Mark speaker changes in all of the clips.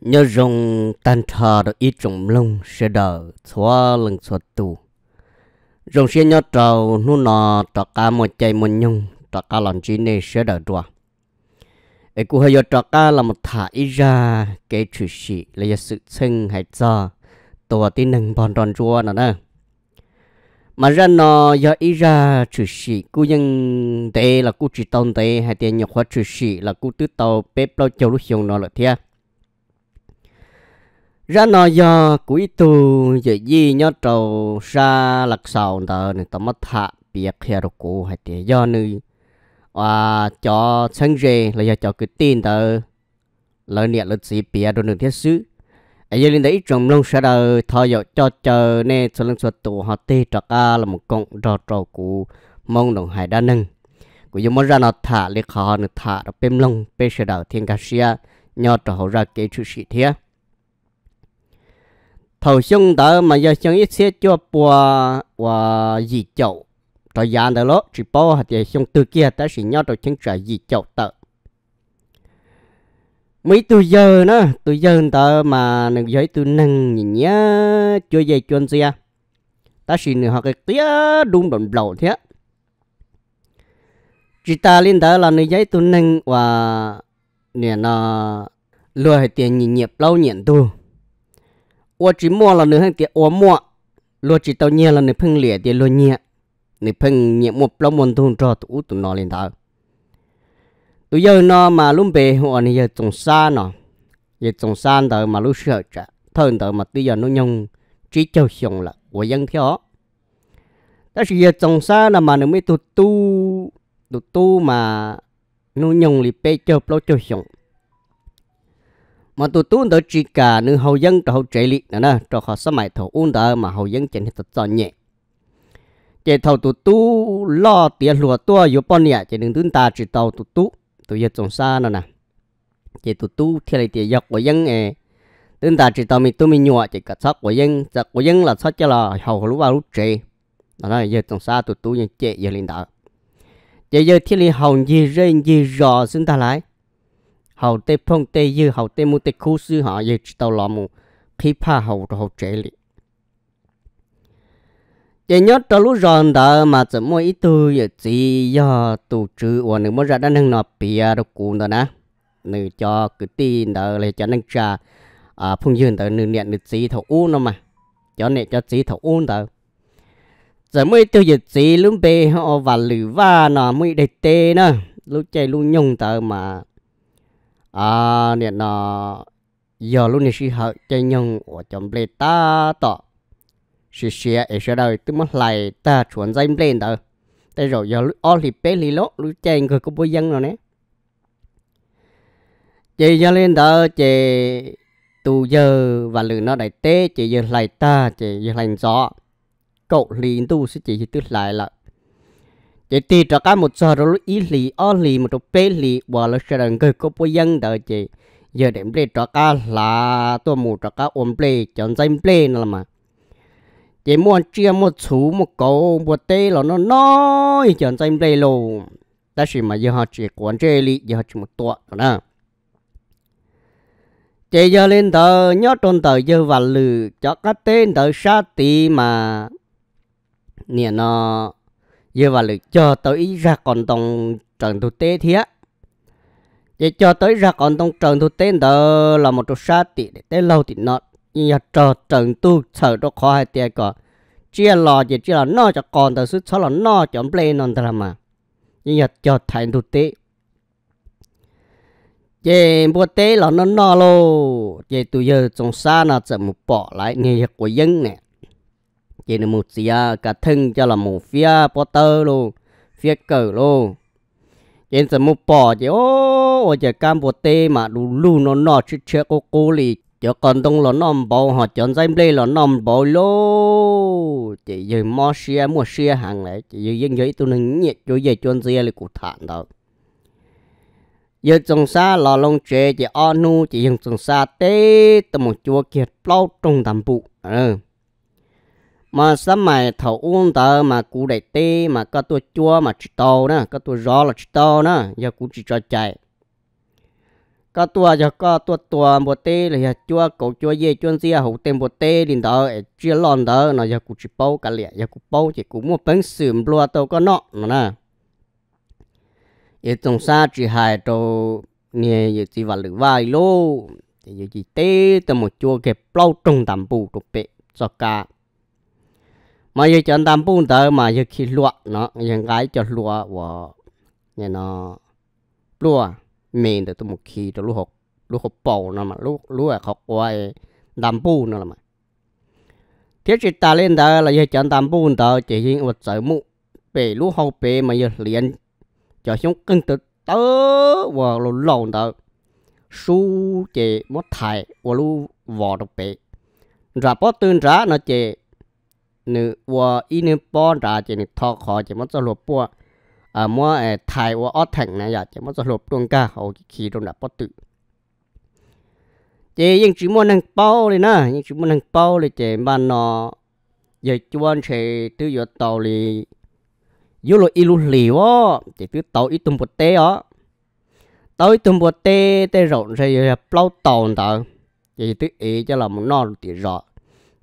Speaker 1: nhớ dùng tan thà đó ít trồng lông sẽ đỡ xóa lần xóa tù rong xe nhớ trầu nu nọ trọ cá một chạy một nhung trọ cá lần chỉ này sẽ đỡ đùa ấy cũng hơi trọ cá là một thả ý ra cái chuyện gì là sự sinh hay cho tổ tin nâng bòn tròn chua nữa nè mà ra nó giờ ý ra chuyện gì cú nhân tê là cú chỉ tông tê hay tiền nhọc hóa chuyện gì là cú tứ tàu bếp lau châu lúc hiong nó là thế ra nó giờ cuối tu giờ gì nhớ trầu ra lạc sầu tờ này tao mất thạ biệt hè đồ cũ hay tiền do nữa và cho sáng rề là giờ cho cái tin tờ lời niệm lịch sử bịa đồ nửa thiết sứ ở giờ lên đấy trong lông sẽ đờ thọ giờ cho chờ nè cho lần xuất tụ họ tê trọc a là một cộng trò trò cũ mong đồng hải đa nâng của giờ mới ra nó thả liệt khó nó thả nó bêm lông bê sẽ đờ thiên ca xia nhớ trò ra kế chữ sĩ thiết thầu xung đó mà giờ xung ít xe cho bùa và dị chậu cho giá đó lỗ chỉ bao hạt để xung từ kia ta chỉ nhau cho chân trả dị chậu tờ mấy từ giờ nó từ giờ đó mà nâng giới từ nâng nhìn nhá chưa dây chuyên gì à ta chỉ nửa học cái tía đúng đồng lầu thế chỉ ta lên đó là nơi giấy tu nâng và nè nó lừa tiền nhìn nhịp lâu nhận tu 我只摸了你很点，我摸，落只到捏了你碰脸的落捏，你碰捏摸不摸动着都都拿领导。tôi giờ nó mà lúc về họ này giờ trồng xa nó giờ trồng xa đó mà lúc sợ chả thôi đó mà bây giờ nó nhung chỉ cho xong là của dân thiếu đó là trồng xa là mà nó mới tu tu tu mà nó nhung thì bây cho bao cho xong mà tụi tuôn đỡ chỉ cả nữ hậu dân cho hậu trẻ lị nè nè cho họ sắm mày thầu uống đó mà hậu dân chẳng hết cho nhẹ chỉ thầu tụi tu lo tiền lúa tua yếu bao nhẹ chỉ đừng tuân ta chỉ tàu tụi tu tụi giờ trồng xa nè nè chỉ tụi tu thì lại tiền dọc của dân ấy tuân ta chỉ tàu mình tu mình nhọ chỉ cả sắc của dân sắc của dân là sắc cho là hậu lúc vào lúc trẻ đó là giờ trồng xa tụi tu như trẻ giờ lên đó giờ giờ thì lại hậu gì rơi gì rò xin ta lại hầu tê phong tê dư hầu tê mu tê khu sư họ dư tàu lò mù khi pha hầu hậu hầu trẻ lị để nhớ cho lúc giòn đó mà chỉ mỗi ít tu giờ chỉ do tổ chức và nếu muốn ra đang nâng nọ pia đâu cũng đó nè nữ cho cứ tin đó là cho nâng trà à phung dương đó nữ niệm nữ chỉ thầu u nó mà cho niệm cho chỉ thầu u đó giờ mới tiêu diệt gì lúc bê họ và lử va nó mới để tê nữa lúc chạy lúc nhung tờ mà à nè nó ờ, giờ luôn này sĩ hở chơi nhung ở trong ple ta tọ sự sĩ ở sau đây tôi mất lại ta chuẩn danh ple đó tại rồi giờ lúc ở thì bé lì lót lúc chơi người có bôi dân rồi nè chị giờ lên đó chị tu giờ và lử nó đại tế chị giờ lại ta chị giờ lại gió cậu liền tu sẽ chị tức lại là chỉ ti cho cái một giờ rồi ý lì o lì một chút bé lì và là sẽ là người có bôi dân đời chị giờ điểm bê cho cái là tôi một cho cái ôm bê chọn danh bê nữa mà chỉ muốn chia một chú một câu một tê là nó nói chọn danh bê luôn ta chỉ mà giờ họ chỉ quan chế lì giờ họ chỉ một tuột rồi đó chỉ giờ lên tờ nhớ trong tờ giờ và lử cho cái tên tờ sa tì mà nè nó giờ và lực cho tới ra còn tông trận thực tế thiệt giờ cho tới ra còn tông trận thực tế đó là một chỗ xa tỷ để tới lâu thì nó giờ cho trận tu sợ đó khó hay tiền cả chia lò chỉ chia là nó cho còn từ sức cho là nó cho play non thà mà nhưng giờ cho thành thực tế chế bữa tế là nó no lô chế tụi giờ trong xa nó một bỏ lại nghe của dân nè chỉ là một gì cả thân cho là một phía Potter luôn phía cờ luôn chỉ là một bò chỉ ô ô chỉ cam bột tê mà đủ lu nó nọ chứ chưa có cố lì cho còn đông là nằm bò họ chọn dây lê là nằm bò lô chỉ giờ mua xe mua xe hàng lại chỉ giờ dân giấy tôi nâng nhiệt cho về chọn dây là cụ thản đó giờ trong xa là lông chè chỉ ăn nu chỉ dùng trồng xa tê tầm một chua kiệt lâu trong đầm bụ ừ mà sắp mày thầu uống tờ mà cụ đại tê mà có tôi chua mà chỉ to nữa, có tôi gió là chỉ to nữa, giờ cụ chỉ cho chạy có tôi giờ có tôi tua bộ tê là chua cậu chua dê chua dê hậu tên bộ tê liền đó chia lon đó nó giờ cụ chỉ bao cả lẹ giờ cụ bao chỉ cụ mua bánh sườn lúa tàu có nọ nó nè giờ trồng sa chỉ hai tàu nè giờ chỉ vào lửa vai lô giờ chỉ tê từ một chua kẹp bao trồng tạm bù tụ bệ cho cả mà giờ chọn tam bún tới mà giờ khi lụa nó hiện cái cho lụa và nhà nó lụa mình được tôi một khi cho lụa học lụa học bầu nó mà lụa lụa học quay tam bún nó mà thiết chỉ ta lên tờ là giờ chọn tam bún tới chỉ riêng một sợi mũ bể lụa học bể mà giờ liền cho xuống cân tự tớ và lụa lồng tờ su chỉ một thải và lụa vỏ được bể ra bó tương ra nó chỉ nữ và ý nữ bỏ ra chỉ nữ thọ khó chỉ mất cho lột bỏ à mua ở thái và ở thành này giờ chỉ mất cho lột luôn cả hầu khi trong đã bắt tự chỉ muốn năng bao này nè những chỉ muốn năng bao này chỉ mà nó giờ chuan chỉ tự giờ tàu này yếu lo ilu liu á chỉ tàu ít tôm bột tê á tàu ít tôm bột tê tê rộng rồi giờ bao tàu nữa vậy tự ý cho là muốn nó thì rõ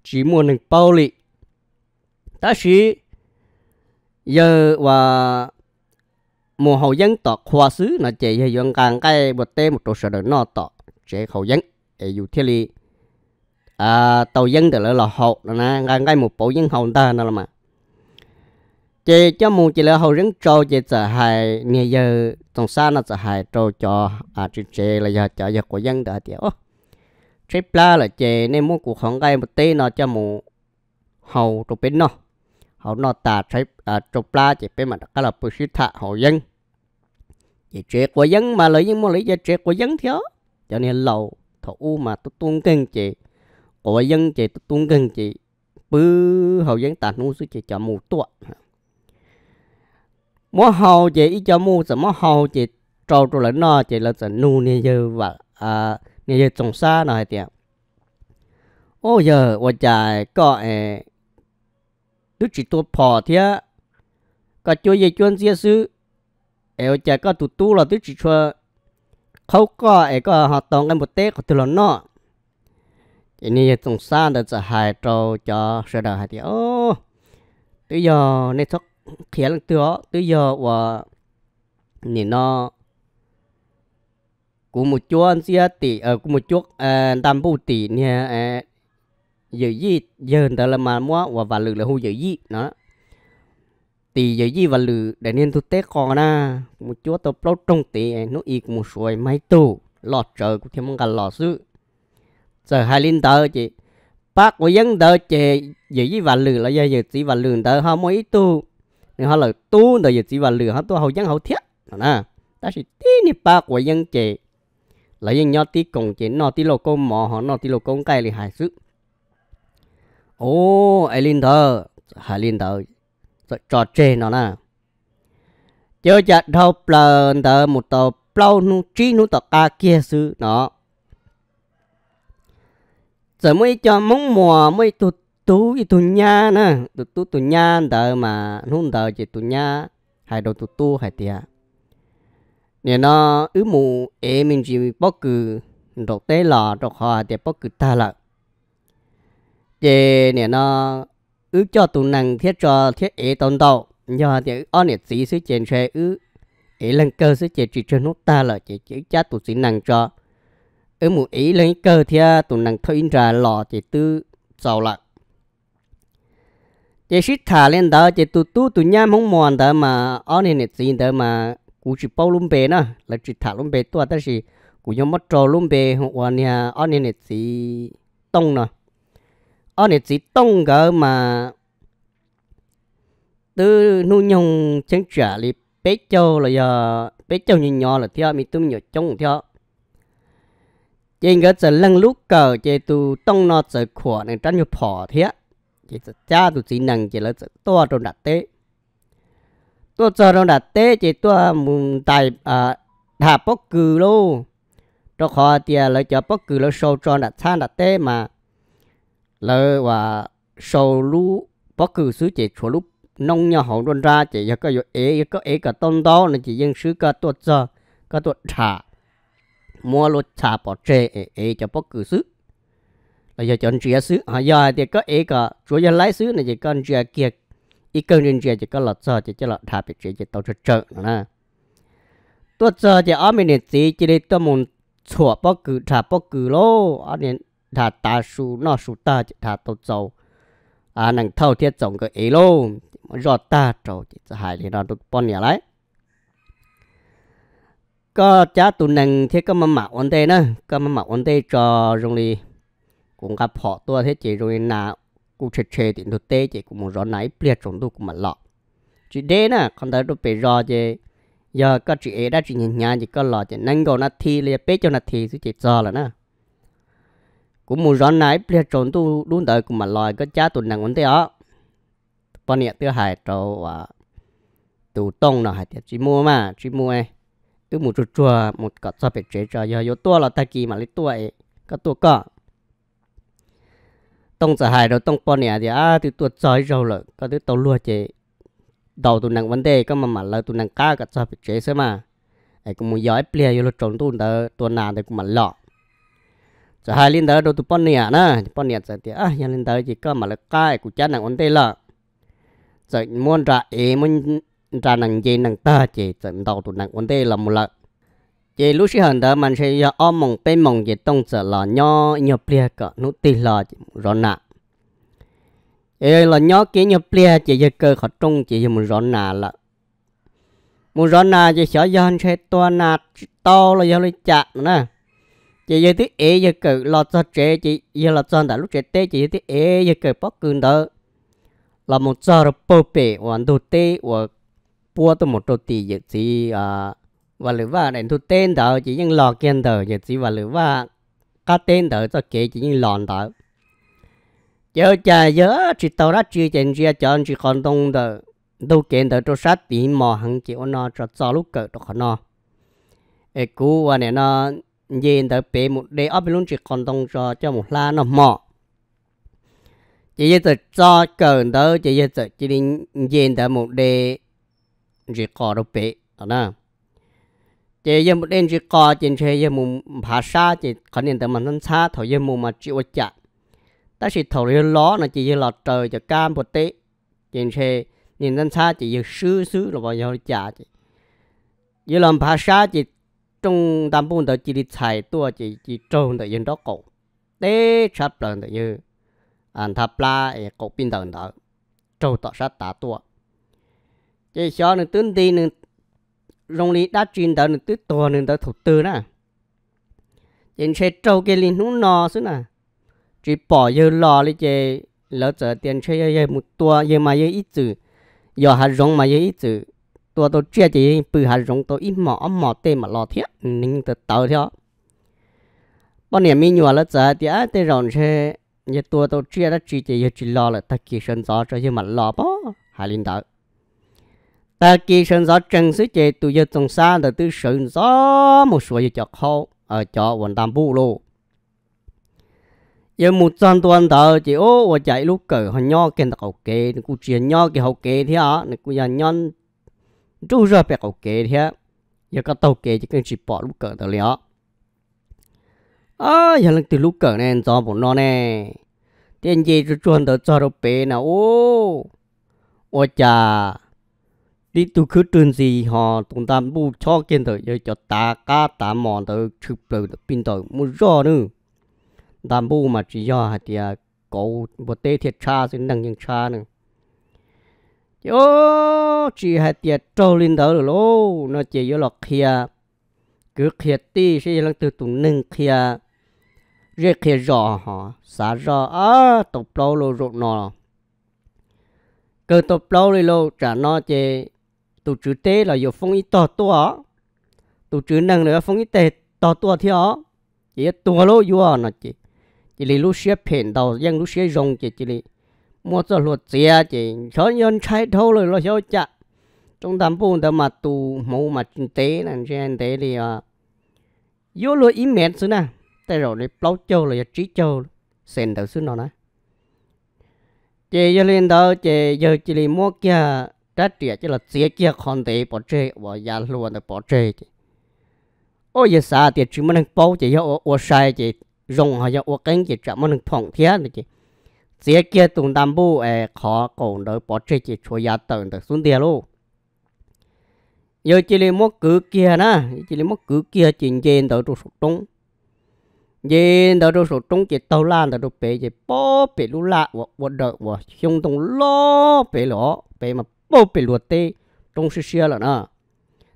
Speaker 1: chỉ muốn năng bao này ta sĩ giờ và mùa hậu dân tọt khoa xứ là chạy hay dân càng cái một tê một trụ sở đỡ nó tọ chạy hậu dân ở dù thiết lý à tàu dân từ là hậu là nè càng cái một bộ dân hậu ta nó là mà chị cho mù chỉ là hậu dân trâu chị sợ hại nè giờ tuần xa nó sợ hại trâu cho à chị chị là giờ cho giờ của dân đã tiểu trip la là chị nên muốn cuộc hỏng cái một tí nó cho mù hậu trụ bên nó họ nó ta thấy à chụp la chỉ bên mà các là bút thạ họ dân chỉ chuyện của dân mà lấy những món lấy giờ chuyện của dân thiếu cho nên lâu thọ u mà tôi tuôn cân chị của dân chị tôi tuôn cân chị bứ hậu dân ta nu sư chị cho mù tuột mua hầu chị ý cho mù sợ mua hầu chị trâu trâu lại nó chị là sợ nu nè giờ và à nè giờ trồng xa này tiệm ô giờ 我在个诶。đứa chỉ tua phò thế cả chúa dạy chuyên gia sư em chả có tụ tu là đứa chỉ cho khâu có em có học tông cái một té của từ lần nọ chỉ nên tổng san được sẽ hại trâu cho sửa đời hại thì ô tự giờ nên thắc khiến từ tựa tự do và nhìn nó cũng một chút xia tỷ ở ờ, cũng một chút ờ, đam bù tỷ nha giờ gì giờ ta là mà mua và và lử là hô giờ gì nó tì giờ gì và lử để nên tôi tết co na một chúa tôi lâu trong tì nó ít một suối mấy tu lọt trời cũng thêm một cái lọt sư giờ hai linh tờ chị bác của dân tờ chị giờ gì và lử là giờ giờ chỉ và lử tờ họ mới tu nên họ là tu tờ giờ chỉ và lử họ tu hậu dân hậu thiết nè ta chỉ tí ni bác của dân chị là dân nhỏ tí cùng chị nó tí lô công mỏ họ nó tí lô công cây thì hại sức ô ai linh thơ hà linh thơ trò chê nó nè chứ chặt thâu plờ tờ một tờ plau nu trí nu tờ a kia sư nó giờ mới cho mong mùa mới tụt tú y tụt nha nè tụt tú tụt nha tờ mà nu tờ chỉ tụt nha hai đầu tụt tu hai tiệt nè nó ứ mù em mình chỉ bóc cử đồ tế lò đồ hòa thì bóc cử ta lại chế nè nó ứ cho tụ năng thiết cho thiết ế tồn tàu do thì ở nè chỉ sự chèn xe ứ ế lần cơ sự chế chỉ trên nút ta là chế chỉ cha tụ sĩ năng cho ứ một ý lên cơ thì tụ năng thôi ra lò chế tư giàu lại chế sĩ thả lên đó chế tụ tu tụ nhám không mòn đó mà ở nè nè chỉ đó mà cú chỉ bao luôn bề nữa là chỉ thả luôn bề tua đó là cú nhom mất trò luôn bề hoặc là nè ở nè nè chỉ tông nữa ở nè chỉ tông gỡ mà từ nu nhung chân trả li bé châu là giờ bé châu nhìn nhỏ là theo mình tum nhỏ trông theo trên gỡ sẽ lăng lúc cờ chơi tu tông nó sẽ khỏa nên tránh như phò thế chỉ sẽ cha tu chỉ năng chỉ là giờ to trong đặt tế to cho trong đặt tế chỉ to à, mùng tài à thả bốc cừ luôn cho khó tiền à, là cho bốc cừ là sâu cho đặt xa đặt tế mà lỡ và sầu lú bóc cử xứ chỉ chỗ lúc nông nhà hậu luôn ra chỉ có có ế có ế cả tôn đó nên chỉ dân xứ cả tuột giờ cả tuột trà mua lột trà bỏ trề ế ế cho bóc cử xứ là giờ chọn chia xứ à giờ thì có ế cả chủ giờ lái xứ này chỉ cần chia kiệt ít cần riêng chia chỉ có lọt giờ chỉ cho lọt thả bị chỉ chỉ tàu cho trợ nè tuột giờ thì ở mình thì chỉ để tao muốn chùa bóc cử trà bóc cử lô ở nên thà ta su nó su ta chỉ thà tôi dầu à nàng thâu thiết trồng cái ấy luôn, rồi ta trâu chỉ hại thì nó được bón nhà lại có cha tụ nàng thiết có mà mạo ổn tê nữa có mà mạo ổn tê cho rồi, đi cũng gặp họ tua thế chỉ rồi nà cũng chê chê thì thực tế chỉ cũng muốn rõ nãy biết trồng tôi cũng mà lọ chỉ đế nè con thấy tôi bị rõ chứ giờ có chị ấy đã chị nhìn nhà chỉ có lọ chỉ nâng cầu nó thi liền bế cho nó thi chứ chỉ cho là nè cũng muốn rõ nãy bây trốn tu đúng đời cũng mà lòi có cha tụi nàng vấn thế đó bao nhiêu thứ hai trâu à tụ tông nó hai tiệt chỉ mua mà chỉ mua ấy cứ một chút chùa một cọ sao phải chế cho giờ yếu tua là ta kỳ mà lấy tua ấy có tua cọ tông sợ hại rồi tông bao nhiêu thì á à, từ tua chơi rồi là có thứ tàu lúa chế đầu tụi nàng vấn đề có mà mà là tụi nàng cá cọt sao phải chế xem mà ấy cũng muốn giỏi plea yếu là trốn tu đời tụi nàng thì cũng mà lọ จะหายลินเตอร์โดตุปอนเนี่ยนะปอนเนี่ยจะเตียอ่ะยังลินเตอร์จีก็มาละใกล้กูจ้าหนังอันเตละจะม้วนจ่าเอม้วนจ่าหนังเจหนังตาเจจะดอกตุหนังอันเตละมุละเจลูกชิ้นเตอมันใช้ยาอ้อมมองเป็นมองเจต้องจะหล่อย่อย่อเปลี่ยก็นุติหล่อรอนะเออหล่อย่อเกย่อเปลี่ยเจจะเกิดขอตรงเจจะมุรอนะละมุรอนะจะเสียยอนใช้ตัวนาโตเลยยาเลยจ่านะ chỉ giờ tí é giờ cự lọt cho trẻ chị giờ lọt cho đã lúc trẻ tê chị giờ tí é giờ cự bóc cưng đó là một giờ là bơ bể hoàn đồ tê và bua từ một đồ tì giờ chị à và lửa và đến thu tên đó chị nhưng lò kiên đó giờ chị và lửa và các tên đó cho kể chị nhưng lòn đó giờ chả giờ chỉ tàu ra chỉ chèn chỉ chọn chị còn đông đó đâu kiện đó cho sát tí mò hàng chỉ nó cho cho lúc cự được không nó ê cú và nè nó nhìn tới bể một đề bên luôn chỉ còn tông cho cho một la nó mỏ chỉ như thế cho cần đó chỉ như thế chỉ nên nhìn tới một đề chỉ có được bể đó nè chỉ như một đề chỉ có trên chơi như một phá sa chỉ còn nhìn tới mà thân xa thôi như một mặt chịu chặt ta chỉ thổi như ló là chỉ như lọt trời cho cam một tí trên chơi nhìn thân xa chỉ như sứ sứ là bao giờ chả chỉ như làm phá sa chỉ trong đám bùn đó chỉ đi chạy tua chỉ chỉ trôn được yên đó cổ để chấp lần được như anh tháp la cổ pin đầu đó trâu tọt sát tả tua chỉ cho nên tướng đi nên rong lý đã truyền đó nên tứ tua nên đó thủ tư nè chỉ xe trâu cái linh nó nọ xứ nè chỉ bỏ yêu lò lý chơi lỡ giờ tiền chơi yêu một tua yêu mà yêu ít chữ giờ hạt rong mà yêu ít chữ ตัวตัวเจียจีปือหาจงตัวอีหมอหมอเตมาหล่อเทียนิ่งตัวเต่าเทียบ่เนี่ยมีหนัวแล้วจ้ะเดี๋ยวเตรอนเชยตัวตัวเจียแล้วจีจียจีหล่อแล้วตะกี้ฉันจ้ะจะยังมันหล่อบ่หาลินดาตะกี้ฉันจ้ะจังสิเจตัวยจงซาแต่ตัวฉันจ้ะมุสวยจะเข้าเออจ้ะวันตามบูโล giờ một trăm tuần đầu chị ô và chạy lúc cỡ họ nho cái tàu kê nó cũng chuyển nho cái hậu kê thế hả nó cũng dần nhân chú ra bẹt ok thế giờ có tàu kê chỉ cần chỉ bỏ lúc cỡ tàu lió à giờ lần từ lúc cỡ này cho bọn nó nè tiền gì chú chuẩn tàu cho đâu bé nào ô ô chà đi tu khứ trường gì họ tụng tam bu cho kiến tờ giờ cho ta cá ta mòn tờ chụp tờ pin tờ mua rõ nữa tam bu mà chỉ do hạt tiệt à, cổ bộ tê thiệt cha xin đăng nhân cha nữa yo chỉ hai tiệt trâu lên đó rồi lô nó chỉ yo lọc kia cứ kia ti sẽ lăng từ tụng nâng kia rê kia rõ hả xả rõ á tộc lâu lô rụt nọ cơ tộc lâu lê lô trả nó chê tụ chữ tế là yo phong ít to to tụ chữ nâng là phong ít tệ to to thì theo chỉ to lô yo nó chỉ chỉ lì lúc xe phèn đầu dân lúc xe rong chỉ chỉ lì mua số luật chia chỉ cho nhân trái thâu rồi lo cho chặt trong tam phu đó mà tu mẫu mà kinh tế là trên tế thì à yếu lối ý mệt xứ nè tại rồi đi bao châu rồi trí châu sen đầu xứ nó nè chỉ giờ lên đó chỉ giờ chỉ đi mua kia trát trẻ chỉ là chia kia còn tế bỏ chơi và giá luôn là bỏ chơi chị, ôi giờ xa thì chỉ muốn bao chị, giờ ô sai chị rong hay giờ ô cánh chỉ chạm muốn thòng thiết này chị sẽ kia tụng đam bộ ấy khó cổ đỡ bỏ chơi chỉ gia tận được xuống tiền luôn giờ chỉ là một cứ kia nè chỉ là một cứ kia chính trên đỡ trụ sụt trung trên đỡ trụ sụt trung chỉ tàu lan đỡ trụ bể chỉ bỏ bể lũ lạ và và đỡ và không tung lo bể lọ bể mà bỏ bể luật tê trong sự xia là nè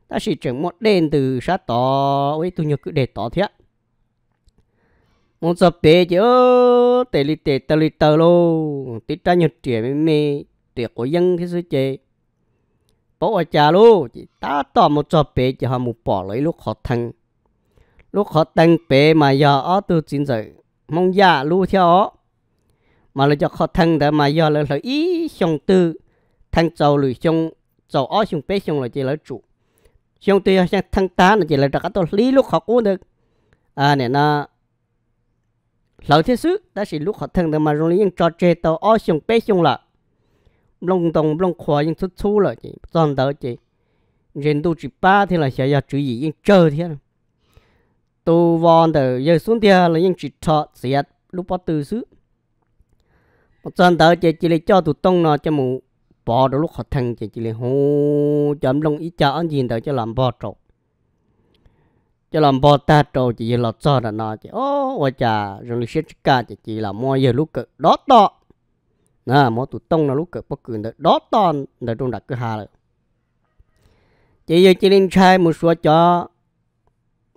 Speaker 1: ta chỉ chẳng một đèn từ sát tỏ với nhớ cứ để tỏ thiệt muốn sập bể chứ tê li tê tê li tê lô tê tra nhật trẻ mê mê trẻ của dân thế sự chế, bố ở cha lô chỉ ta tỏ một sập bể chỉ họ một bỏ lấy lúc họ thân, lúc họ thân bể mà giờ ở từ chính rồi mong già lu theo mà là cho họ thăng để mà giờ là lời ý xong tư thăng trâu lười xong trâu ở xong bể xong là chỉ là chủ xong tư xong thăng tá là chỉ là đặt cái tổ lý lúc họ cũng được à này nó lão thế sự đã chỉ lúc họ thằng mà rồi những trò chơi tàu ô xuống bê xuống là lông đồng lông khóa những chút chút là chị toàn đó chị 人都只八天了，想要注意应周天了。都忘得要送掉了，应只差只要六百多岁。我转头就这里叫都懂了，这么跑到六合堂就这里，吼，咱们弄一家安静的就难跑着。cho làm bò ta trâu chỉ là cho là nó chỉ ô ôi chà rồi lịch sử cả chỉ chỉ là mua giờ lúc cực đó to nè mua tụ tông là lúc cực bất cứ được đó to là trong đặt cứ hà rồi chỉ giờ chỉ nên trai một số cho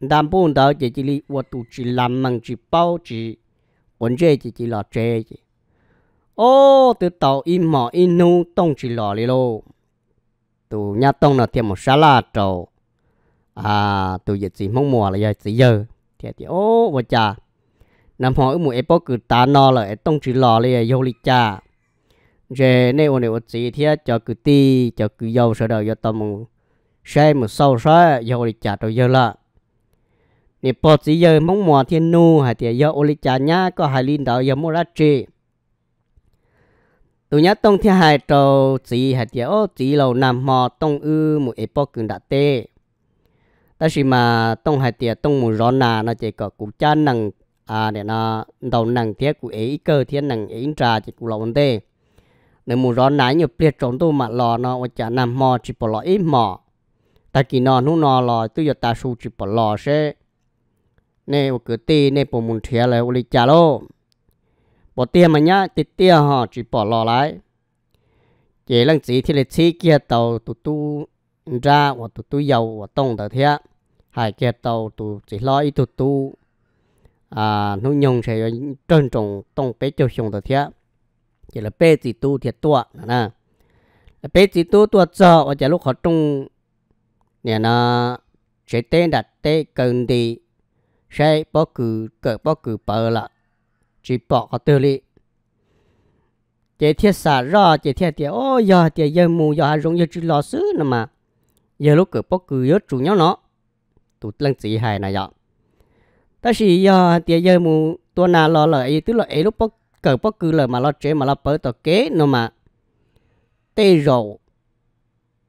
Speaker 1: đam bún đó chỉ chỉ li ô tụ chỉ làm măng chỉ bao chỉ quần chơi chỉ chỉ là chơi chỉ ô từ tàu in mỏ in nu tông chỉ lò đi luôn tụ nhát tông là thêm một sa la trâu à tu dịch gì mong mùa là giờ gì giờ thì thì ô vợ cha nằm hỏi mùa epo cứ ta no là tông chỉ lò là yêu lịch cha rồi nếu mà nếu gì thì cho cứ ti cho cứ yêu sợ đời cho tâm mong sai một sâu sai yêu lịch cha tôi giờ là nè po chỉ giờ mong mùa thiên nu hay thì yêu lịch cha nhá có hai linh đạo yêu mua ra chi tôi nhớ tông thiên hai trâu chỉ hay thì ô chỉ lầu nằm mò tông ư một epo cứ đã tê ta chỉ mà tông hai tiệt tông mù rõ nà nó chỉ có cụ cha nằng à để nó đầu nằng thiết cụ ấy cơ thiết nằng ấy trà chỉ cụ lộn tê nếu mù rõ nà nhiều biệt trống tu mà lò nó và chả nằm mò chỉ bỏ lò ít mò ta kỳ nò nu nò lò tu giờ ta su chỉ bỏ lò sẽ nè cứ tê nè bộ mù thiết ô uli chả lô bỏ tiền mà nhá tê tiền họ chỉ bỏ lò lại chỉ lăng chỉ thì là chỉ kia tàu tu tu ra và tụ tụ dầu và tông tới thế hai kẹt tàu tụ chỉ lo ít tụ tụ à nó nhung sẽ trân trọng tông bé cho xong tới thế chỉ là bé chỉ tu thiệt tua nè bé chỉ tu tua cho và chỉ lúc họ trung nè nó sẽ tên đặt tên cần đi sẽ bỏ cử cỡ bỏ cử bờ là chỉ bỏ ở tư lý chế thiết xả ra chế thiết thì ôi giờ thì giờ mù giờ rong giờ chỉ lo xứ nữa mà giờ lúc cứ bóc cứ yết chủ nhau nó tụt lăng chỉ hài này dọ ta chỉ giờ tiệt giờ mù tua nà lo là tức là ấy lúc bóc cờ bóc cứ là mà lo chế mà lo bớ tờ kế nó mà tê rầu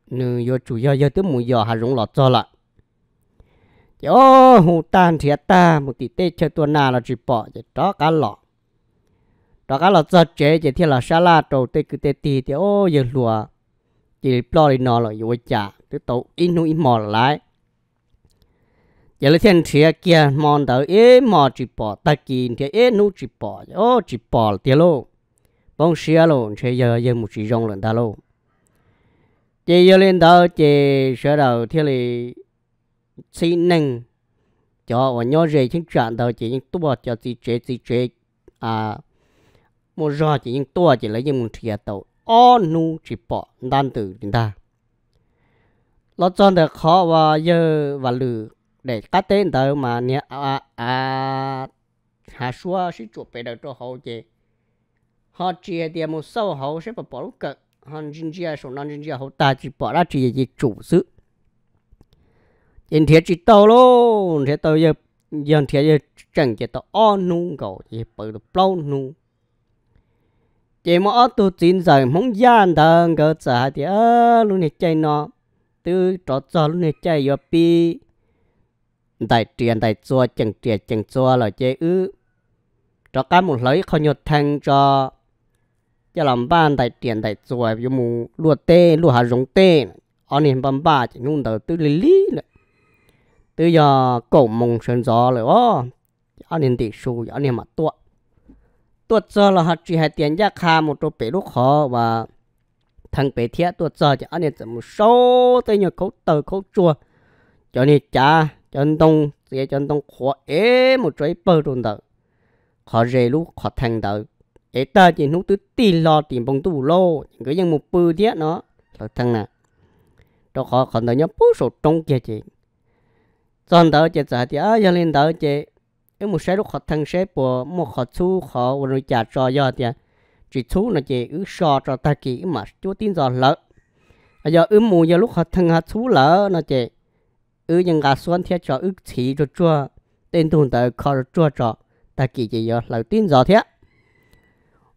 Speaker 1: nư yo chủ yo yo tức mù yo hà rung lọ cho lọ ô hù tan thiệt ta một tí tê chơi tua nà là chỉ bỏ chỉ đó cá lọ đó cá lọ cho chế chỉ thiên là sa la trầu tê cứ tê tì thì ô giờ lùa chỉ lo đi nó là yo chả tự tổ inu in mò lại giờ lấy thiên chia kia mòn tới ế mò chỉ bỏ ta kia thì ế nu chỉ bỏ ô chỉ bỏ tiệt lô bông xia lô chơi giờ giờ một chỉ rong lần ta lô chị giờ lên đó chị sửa đầu thiên lì xin nâng cho và nhớ gì chính trạng đầu chị những tu cho chị chế chị chế à một giờ chị những tu chị lấy những một chia tàu ô nu chỉ bỏ đan từ chúng ta nó cho được khó và giờ và lử để cá tên tờ mà nhé à, à à hà xua sẽ chuột về được cho hậu chế họ chia tiền một sâu hậu sẽ bỏ lúc cực họ chính chia số năm chính chia hậu ta chỉ bỏ ra chỉ chỉ chủ sự yên thiệt chỉ tàu luôn thế tàu giờ giờ thiệt giờ chẳng chỉ tàu on nung cầu chỉ bỏ được lâu nung chỉ mà ở tu chín giờ mong gian thằng cỡ trả thì ơ luôn hết chơi nó tư trò cho luôn này chạy yo pi đại tiền đại chua chẳng tiền chẳng chua là chế ư trò cá một lấy không nhột thằng cho cho làm ban đại tiền đại chua vô mù lúa tê lúa hạt rong tê anh nền bamba ba chỉ nung đầu tư lì lì nữa tư giờ cổ mông sơn gió rồi ó anh nền tỷ số anh nền mặt tuột tuột cho là hạt chỉ hai tiền giá kha một chỗ bể lúc khó và thằng bé thiệt tôi giờ cho anh em một số tới nhờ khấu tờ khấu chùa cho nên cha cho anh đông sẽ cho anh đông khó ế một trái bơ luôn đó khó rề lúc khó thành đó ế ta chỉ lúc tới tin lo tìm bông tủ lô những cái những một bơ thiệt nó là thằng nào đó khó khó đó nhớ bố số trong kia chị chọn đó chị giờ thì à giờ lên đó chị em một số lúc khó thằng sẽ bỏ một khó chú khó rồi trả cho giờ thì chỉ chú nó chỉ ứ sò cho ta kỹ mà chú tin giờ lỡ giờ ứ mù giờ lúc họ thằng họ chú lỡ nó chỉ ứ những gà xuân thiết cho ứ chỉ cho chua tên thùng tới khó cho chua cho ta kỹ chỉ giờ lỡ tin giờ thiết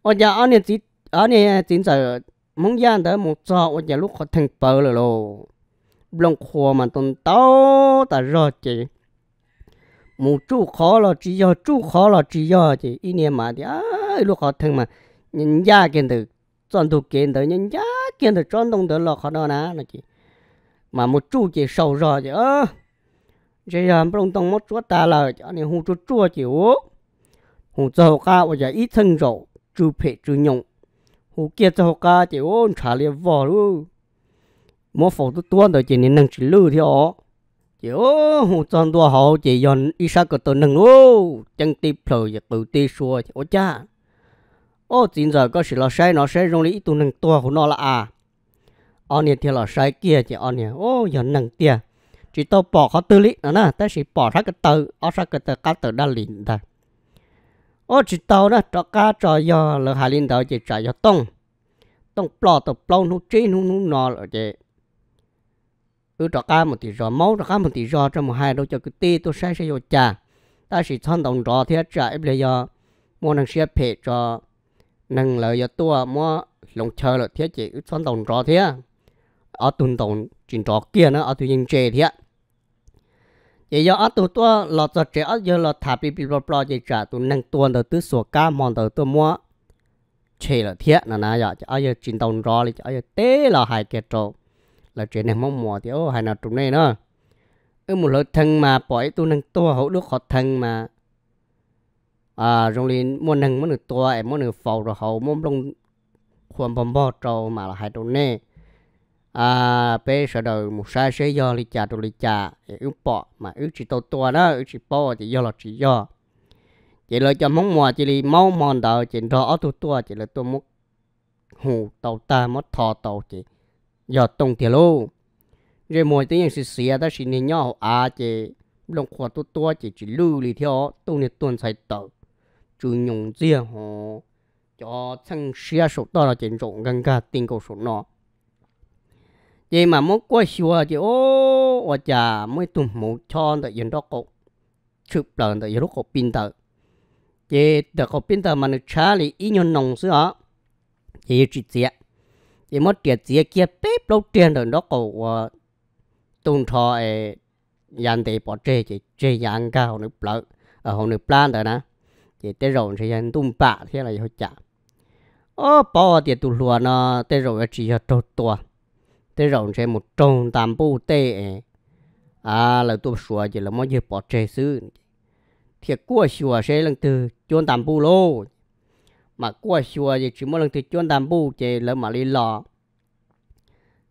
Speaker 1: bây giờ anh này chỉ anh này tin giờ mong gian tới một giờ bây giờ lúc họ thằng bơ rồi lo lòng khô mà tồn tao ta rồi chỉ mù chú khó là chỉ giờ chú khó là chỉ giờ chỉ ý niệm mà thì à lúc họ thằng mà nhân gia kiến từ chọn thuộc kiến từ nhân gia kiến từ chọn đông từ lọ khó đó nè là chị mà một chú chỉ sâu rồi chứ ơ chị giờ ông tông một chúa ta là cho nên hùng chúa chúa chị ố hùng cho ca bây giờ ít thân rồi chú phê chú nhộng hùng kia cho ca chỉ ố trả liền vò luôn một phổ tu tuân rồi chị nên nâng chị lưu theo chỉ ố hùng chọn tua học chỉ dọn ít sao cái tôi nâng ô chân tiếp rồi giờ tự ti xua chị ố cha ô chín giờ có sự là sai nó sai rong lý tu nâng to của nó là à ông này thì là sai kia chị ông này ô giờ nâng tia chỉ tao bỏ khó tư lý nữa nè ta chỉ bỏ ra cái tờ ở ra cái tờ cá tờ đa lìn ta ô chỉ tao đó cho cá cho giờ là hai lìn tao chỉ trả cho tông tông bỏ tao bỏ nó chế nó nó nọ rồi chị cứ cho cá một tí giò máu cho cá một tí giò cho một hai đâu cho cái tê tôi sai sai vô cha, ta chỉ thân đồng rõ thì trả em bây giờ mua năng xe phê cho nâng lợi cho tua mua lòng chờ là thiết chỉ xoắn tổng trò thế ở tuần tổng chuyển trò kia nó ở tuần nhìn chê thế vậy giờ ở tu tua lọ cho trẻ ở giờ lọ thả bị bị bò bò vậy trả tu nâng tuần đầu tứ sổ cá mòn đầu tu mua chê là thế là nãy giờ ở giờ chuyển tổng trò thì ở giờ té là hai cái trò là chuyện này mong mỏi thì ô hai nào tụi này nữa ừ một lời thân mà bỏ tu nâng tua hậu lúc họ thân mà à ờ, rong lin mua nâng mua nửa to, em mua nửa phò rồi hậu mua lông khuôn bom bò trâu mà là hai đầu nè à bé sợ đầu một sai sẽ do lì chà đồ lì chà ướp bọ mà ướp chỉ tàu to đó ướp chỉ bò chỉ do là chỉ do chỉ là cho mong mò chỉ lì mau mòn đầu chỉ rõ ở tua tua chỉ là tua mất hù tàu ta mất thò tàu chỉ do tông tiền luôn rồi mỗi tiếng những sự xìa ta xin nhau à chỉ lông khoa tua tua chỉ chỉ lưu lì theo tông này tuần sai tàu chú nhung dìa họ cho sang xe số đó là trên rộng gần cả tiền cổ số nọ, vậy mà muốn qua xua thì ô và chả mới tụm một cho tại dân đó cổ chụp lần tại dân đó cổ pin tờ vậy tại cổ pin tờ mà nó trả lại ý nhân nồng sữa thì chỉ tiếc vậy mất tiền tiếc kia bếp lâu tiền đó cổ tụm cho ấy dàn thì bỏ chơi chỉ chơi dàn cao nữa lợ ở hồ nước plan rồi nè chỉ tê rộng thì anh tung bạ thế là yêu chả ô bỏ tiền tụ lúa nó tê rộng chỉ cho trâu tua tê rộng thì một trồng tam bu tê à là tụ sủa chỉ là mỗi giờ bỏ trẻ xứ thì cua sủa sẽ lần từ chôn tam bu lô mà cua sủa thì chỉ mỗi lần từ chôn tam bu chỉ là mà đi lò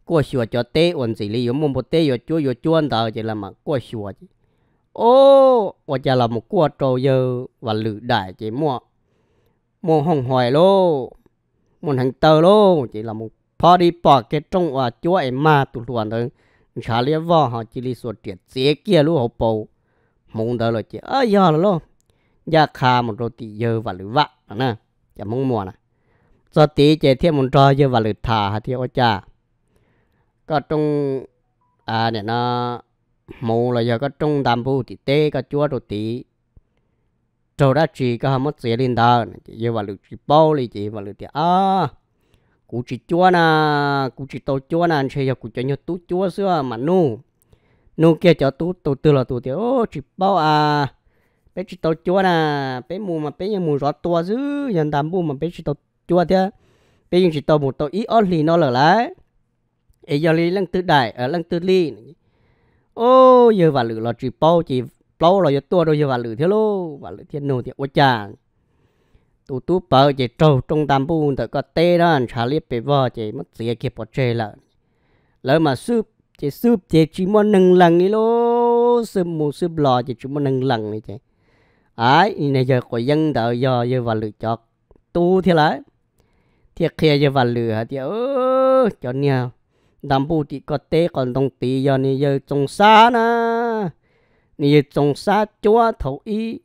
Speaker 1: cua sủa cho tê ổn gì lý yếu mông bộ tê yếu chua yếu chuan tờ chỉ là mà cua sủa chỉ ô và chả là một cua trâu dơ và lử đại chỉ mua mua hồng hoài lô một hàng tờ lô chỉ là một party bỏ cái trong và chúa em mà tụt luôn thôi chả lẽ vợ họ chỉ đi sửa triệt chế kia luôn hậu bầu mong đó rồi chỉ ơi, giờ là lô gia kha một đôi tỷ dơ và lử vạ nè chả mong mua nè giờ tí chế thêm một trò dơ và lử thả thì ô cha, có trong à để nó mù là giờ có trung tâm bu thì tê có chúa rồi tí trâu đã chỉ có hàm mất dễ lên đó giờ vào lượt chỉ bao lì chỉ vào lượt thì à cụ chỉ chúa na cụ chỉ tàu chúa na chơi giờ cụ cho nhau tú chúa xưa mà nu nu kia cho tú tàu tư là tú thì ô chỉ bao à bé chỉ tàu chúa na bé mù mà bé nhà mù rõ tua dữ nhân tam bu mà bé chỉ tàu chúa thế bé chỉ tàu một tàu ít ớt lì nó lở lại ấy giờ lì lăng tư đại ở lăng tư lì ô giờ và lử là chỉ bao chỉ bao là giờ tua đâu giờ và lử thế lô và lử thiên nô thì quá chà tu tu bờ chỉ trâu trong tam bu tự có tê đó trả liếp bị vợ chỉ mất gì kia bỏ chê là lỡ mà súp chỉ súp chỉ chỉ muốn nâng lần đi lô súp mù súp lò chỉ chỉ muốn nâng lần này chị ấy này giờ của dân tự do giờ và lử cho tu thế lại thiệt kia giờ và lử hả thì ơ cho nhau đam bu thì có tế còn đồng tỷ giờ này giờ trồng sa na giờ trồng sa chúa thầu y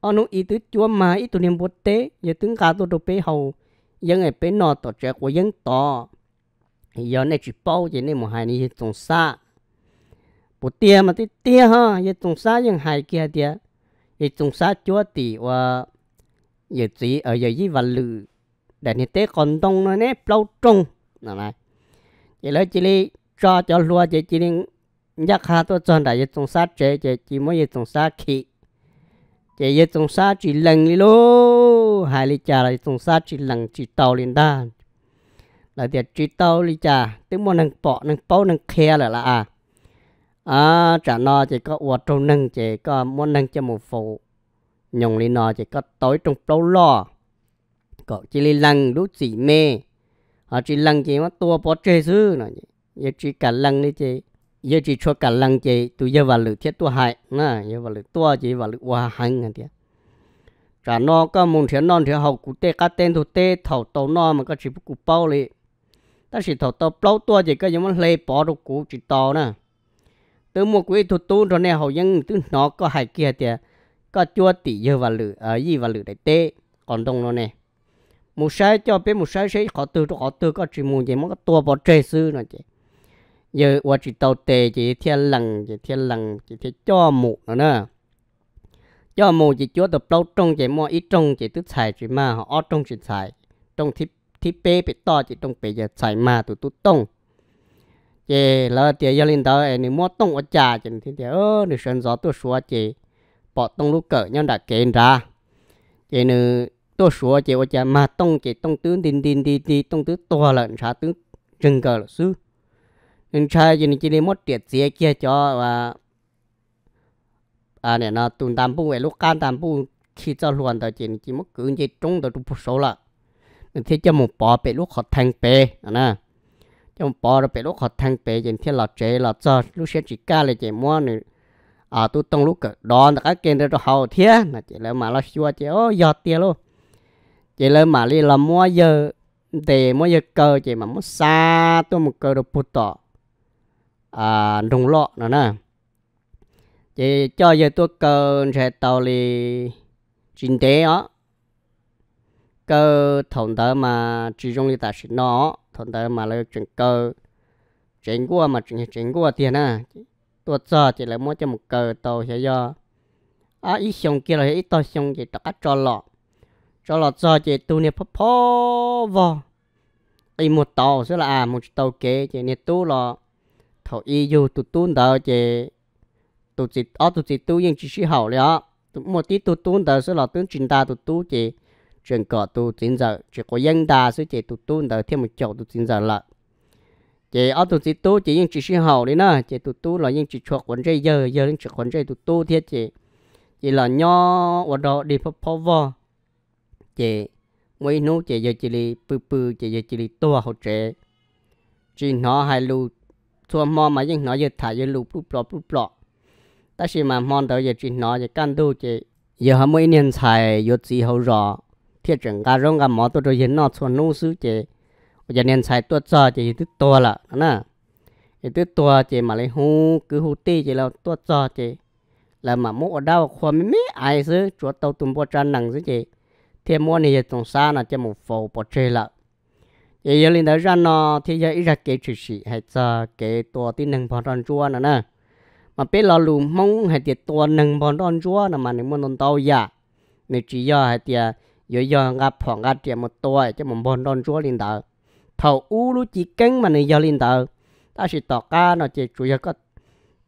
Speaker 1: ông nói ý tứ chúa mà ý tụi niệm bút tế giờ tướng cả tụi đồ bé hầu giờ ngày bé nọ tổ chức của dân to giờ này chỉ bao giờ này một hai này trồng sa bút tia mà tí tia ha giờ trồng sa dân hai kia tia giờ trồng sa chúa tỷ và giờ chỉ ở giờ gì và lự để này tế còn đông nó nè bao trung, nào này vậy là chỉ đi cho cho lúa chỉ chỉ đi nhắc hà tôi chọn đại dùng sát chế chỉ chỉ mới dùng sát khí chỉ dùng sát chỉ lần đi lô hai lý cha là dùng sát chỉ lần chỉ tàu liền đa là tiệt chỉ tàu lý cha tức muốn năng bỏ năng bao năng khe là là à à trả nó chỉ có uất trong năng chỉ có muốn năng cho một phụ nhung lý nó chỉ có tối trong bao lo có chỉ lần lúc chỉ mê họ ờ, chỉ lăng chị mà tua bỏ chê chứ nó giờ chỉ cả lăng đi chị giờ chỉ cho cả lăng chị tụi giờ vào lửa thiết tua hại nè giờ vào lửa tua chị vào lửa hoa hành ngàn tiền trả nó có muốn thiệt non thiệt học cụ tê cá tên thuộc tê thầu tàu nó mà có chỉ cụ bao lì ta chỉ thầu tàu bao tua chỉ có giống lê bỏ được cụ chỉ tàu nè từ một quý thuộc tu rồi hậu dân từ nó có hai kia tiền có chua tỷ giờ vào lửa ở ờ, gì vào lửa đại tê còn đông nó này một sai cho biết một sai sẽ họ từ họ khó từ có chỉ muốn gì mà có tua bỏ trẻ sư nó chị giờ qua chỉ tàu tề chỉ thiên lần chỉ thiên lần chỉ thiên cho một nữa nè cho một chỉ chúa tập lâu trong chỉ mua ít trong chỉ tức xài chỉ mà họ ở trong chỉ xài trong thì thì bé bé to chỉ trong bé giờ xài mà tụi tụi tông chị lỡ tiền gia linh tớ ấy nếu mua tông ở nhà chị thì thì ơ nếu sơn gió tôi xóa chị bỏ tông lúc cỡ nhau đã kén ra chị nữ tôi sửa chị ô cha mà tông chị tông tướng tin tin tin tin tông tướng to lợn xã tướng rừng cờ là sư nên sai cho nên chỉ nên mất triệt dễ kia cho và à này nó tụn tam bu về lúc can tam bu khi cho luôn đó chỉ mất cứ như trúng đó nên thế cho một bỏ về lúc họ thành bề nè cho một bỏ rồi về lúc họ thành bề chỉ thế là chế là cho lúc sẽ chỉ ca là chỉ mua nữa à tôi tông lúc đó là cái kia đó hậu thế là chỉ là mà là xua chỉ ô giọt tiền luôn chị lơ mà li là mua giờ thì mua giờ cơ chị mà mua xa tôi một cơ được bút tỏ à rung lọ nữa nè chị cho giờ tôi cơ sẽ tàu đi chính tế đó cơ thằng tớ mà chỉ dùng li tài sĩ nó thằng tớ mà lấy chuyện cơ chuyện của mà chuyện chuyện của tiền à tôi cho chị lại mua cho một cơ tàu sẽ do à ít xong kia là ít to xong chị đặt cho lọ cho lọt giờ chị tu niệm phật phó vò y một tàu sẽ là à, một tàu kế chị niệm tu là thọ y dù tu tu đỡ chị tu chị ở tu chị tu nhưng chỉ sĩ hậu đó một tí tu tu đỡ sẽ là tướng trình ta tu tu chị chuyện cọ tu chính giờ chỉ có dân ta sẽ chị tu tu đỡ thêm một chậu tu chính giờ lại chị ở tu chị tu chị nhưng chỉ sĩ hậu đi nè chị tu tu là nhưng chỉ chuột quấn dây giờ giờ nhưng chỉ quấn dây tu tu thiệt chị chị là nho ở đó đi phật phó vò chế mỗi nô chế giờ chỉ li bự bự chế giờ chỉ li to hậu chế chỉ nó hai lu thua mò mà nhưng nó giờ thải giờ lu bút bọt bút bọt ta chỉ mà mòn đầu giờ chỉ nó giờ căn đô chế giờ hôm mấy niên xài giờ chỉ hậu rõ thiệt chẳng cả rong cả mò tôi rồi giờ nó thua nô sư chế giờ niên xài tôi cho chế thứ to là nè chế thứ to chế mà lấy hú cứ hú tê chế là tôi cho chế là mà mỗi ở đâu khoa mấy mấy ai chứ chúa tàu tùng bò tràn nặng chứ chế thì mua này tổng xa là cho một phố bỏ chơi lợ vậy giờ lên tới ra nó thì giờ ít ra cái chữ sĩ hay giờ cái tổ tin nâng bỏ tròn chua nữa nè mà biết là lù mong hay tiệt tổ nâng bỏ tròn chua là mà nếu muốn nông tàu giả nếu chỉ giờ hay tiệt giờ giờ gặp họ gặp tiệt một tổ cho một bỏ tròn chua lên tới thầu u lú chỉ cánh mà nếu giờ lên tới ta sẽ tỏ ca nó chỉ chủ yếu có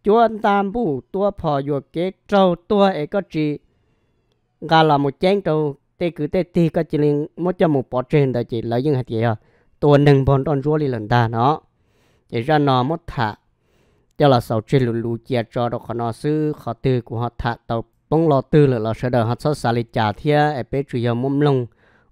Speaker 1: chúa tam bù tua phò vừa kế trâu tua ấy có chỉ gà là một chén trâu tê cứ tê tê cái chỉ linh mất trăm một bỏ trên đó chỉ lấy những hạt gì à tổ nâng bọn đòn rúa đi lần ta nó để ra nó mất thả cho là sau trên lù lù chia cho đó khó nó sư khó tư của họ thả tàu bông lò tư là lò sợ đời họ sót xa lì trả thia ở bên chủ yếu mông lông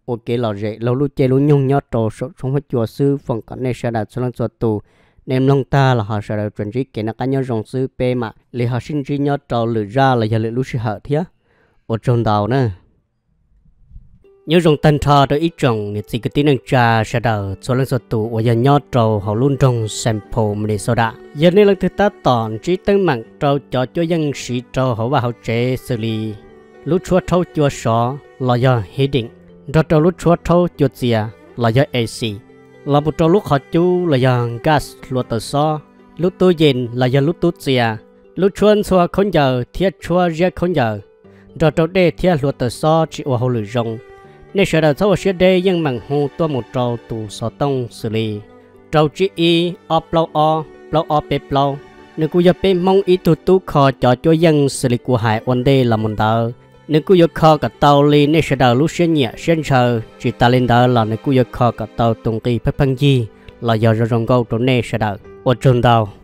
Speaker 1: ok lò rễ lâu lù chê lù nhung nhó trò số sống hết chùa sư phần cả nơi sợ đời xuống chùa tù nên lông ta là họ sợ đời chuẩn trí kể nó cá nhau rong sư pê mà lì họ sinh trí nhó trò lử ra là giờ lì lù sư hở thia ở trong đầu nè nhớ rồng tần thọ đôi ít rồng thì cái tính năng trà sẽ đỡ số lần số tụ và giờ nhót trầu hậu luôn rồng sample mình số đã giờ nên lần thứ ta tòn trí tăng mạng trâu cho cho dân sĩ trâu họ và họ chế xử lý lúc chúa thâu chúa sọ là do hệ định đó trầu lúc chúa thâu chúa chia là do ac là một trầu lúc họ chú là do gas luật tờ so lúc tôi nhìn là do lúc tôi chia lúc chuan xua không giờ thiết chúa ra không giờ đó trầu đê thiết luật tờ so chỉ ở hậu lửa rồng nên sợ đầu thâu sẽ đây nhưng mảng hồ tua một trâu tù sò tông xử lý trâu chỉ y o plau o plau o pe lâu nếu cô nhập bên mong ý tụt tu khó cho cho dân xử lý của hải quân đây là một tàu nếu cô nhập khó cả tàu li nên sẽ đầu lúc sẽ nhẹ sẽ chờ chỉ ta lên đó là nếu cô nhập khó cả tàu tung kỳ phải phăng gì là giờ rồi rong câu trốn nè sẽ đầu ở trường tàu